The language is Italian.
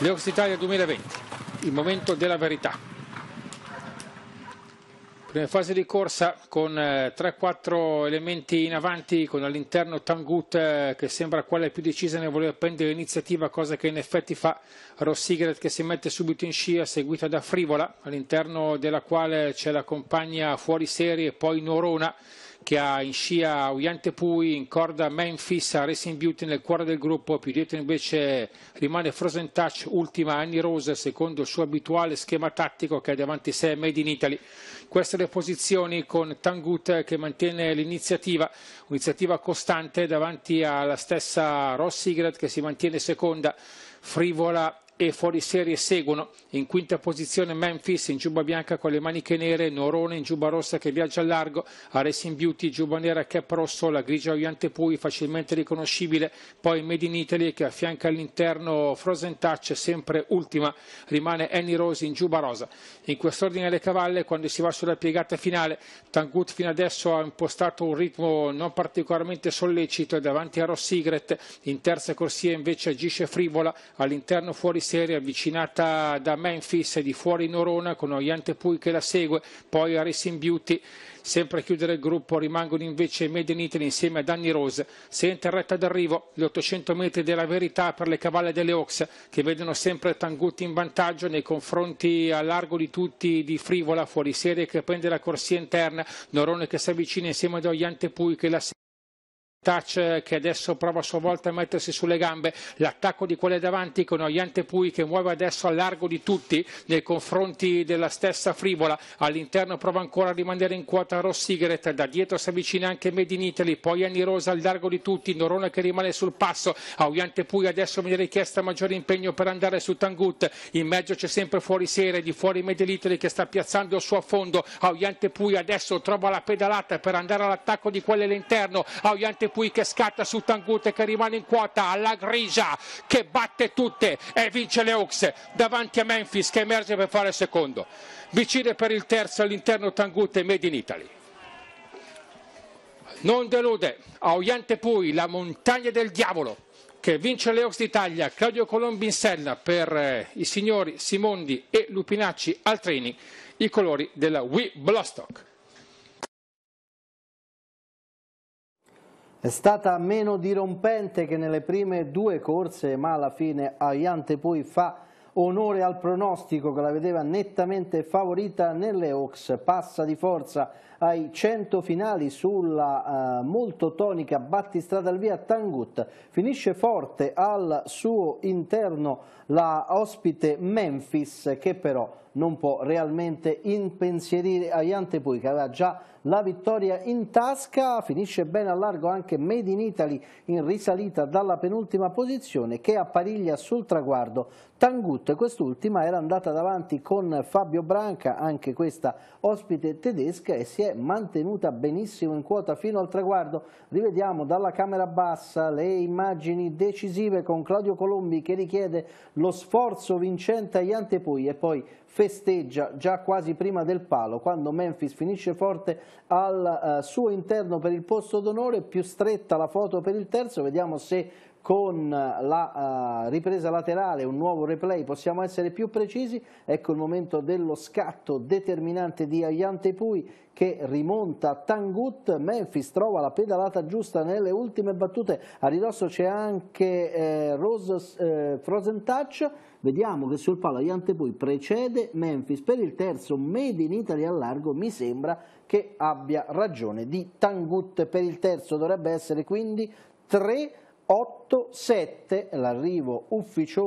Leox Italia 2020, il momento della verità. Prima fase di corsa con 3-4 eh, elementi in avanti, con all'interno Tangut eh, che sembra quella più decisa nel voler prendere l'iniziativa, cosa che in effetti fa Rossigaret che si mette subito in scia, seguita da Frivola, all'interno della quale c'è la compagna fuori serie e poi Norona che ha in scia Uyante Pui, in corda Memphis a Racing Beauty nel cuore del gruppo, più dietro invece rimane Frozen Touch, ultima Annie Rose, secondo il suo abituale schema tattico che ha davanti a sé Made in Italy. Queste le posizioni con Tangut che mantiene l'iniziativa, un'iniziativa costante davanti alla stessa Ross Sigret che si mantiene seconda, frivola e fuoriserie seguono. In quinta posizione Memphis in giubba bianca con le maniche nere, Norone in giubba rossa che viaggia a largo, Aresin Beauty, giubba nera cap rosso, la grigia Oiante Pui facilmente riconoscibile, poi Made in Italy che affianca all'interno Frozen Touch, sempre ultima, rimane Annie Rose in giubba rosa. In quest'ordine alle cavalle, quando si va sulla piegata finale, Tangut fino adesso ha impostato un ritmo non particolarmente sollecito davanti a Ross Sigret, in terza corsia invece agisce Frivola, all'interno fuori Serie avvicinata da Memphis di fuori Norona con Oriente Pui che la segue, poi a Racing Beauty Sempre a chiudere il gruppo rimangono invece Made in Italy insieme a Danny Rose. Sente retta d'arrivo gli 800 metri della verità per le cavalle delle Ox che vedono sempre Tangutti in vantaggio nei confronti a largo di tutti di Frivola fuori serie che prende la corsia interna. Norone che si avvicina insieme ad Oiante Pui che la segue. Touch che adesso prova a sua volta a mettersi sulle gambe, l'attacco di quelle davanti con Oiante Pui che muove adesso a largo di tutti nei confronti della stessa Frivola, all'interno prova ancora a rimanere in quota Rossigaret, da dietro si avvicina anche Made in Italy, poi Anni Rosa al largo di tutti, Norona che rimane sul passo, a Oiante Pui adesso viene richiesta maggiore impegno per andare su Tangut, in mezzo c'è sempre fuori sera di fuori Made in Italy che sta piazzando il suo affondo, Oiante Pui adesso trova la pedalata per andare all'attacco di quelle all'interno, Oiante Pui che scatta su Tangute che rimane in quota alla grigia che batte tutte e vince le Hawks davanti a Memphis che emerge per fare il secondo. Vicine per il terzo all'interno Tangute Made in Italy. Non delude Aoyante Pui, la montagna del diavolo che vince le Ox d'Italia, Claudio Colombi in sella per eh, i signori Simondi e Lupinacci Altrini, i colori della Wii Blostock. È stata meno dirompente che nelle prime due corse, ma alla fine Aiante poi fa onore al pronostico che la vedeva nettamente favorita nelle Oaks, passa di forza ai 100 finali sulla eh, molto tonica battistrada al via Tangut, finisce forte al suo interno la ospite Memphis che però non può realmente impensierire Ayante Pui che aveva già la vittoria in tasca, finisce bene a largo anche Made in Italy in risalita dalla penultima posizione che appariglia sul traguardo Tangut, quest'ultima era andata davanti con Fabio Branca, anche questa ospite tedesca e si è mantenuta benissimo in quota fino al traguardo, rivediamo dalla camera bassa le immagini decisive con Claudio Colombi che richiede lo sforzo vincente Ayante Pui e poi festeggia già quasi prima del palo quando Memphis finisce forte al eh, suo interno per il posto d'onore, più stretta la foto per il terzo, vediamo se con la uh, ripresa laterale, un nuovo replay, possiamo essere più precisi, ecco il momento dello scatto determinante di Ayante Pui che rimonta Tangut, Memphis trova la pedalata giusta nelle ultime battute, a ridosso c'è anche eh, Rose eh, Frozen Touch, vediamo che sul palo Ayante Pui precede Memphis per il terzo Made in Italy a largo, mi sembra che abbia ragione di Tangut per il terzo, dovrebbe essere quindi 3 8-7 l'arrivo ufficioso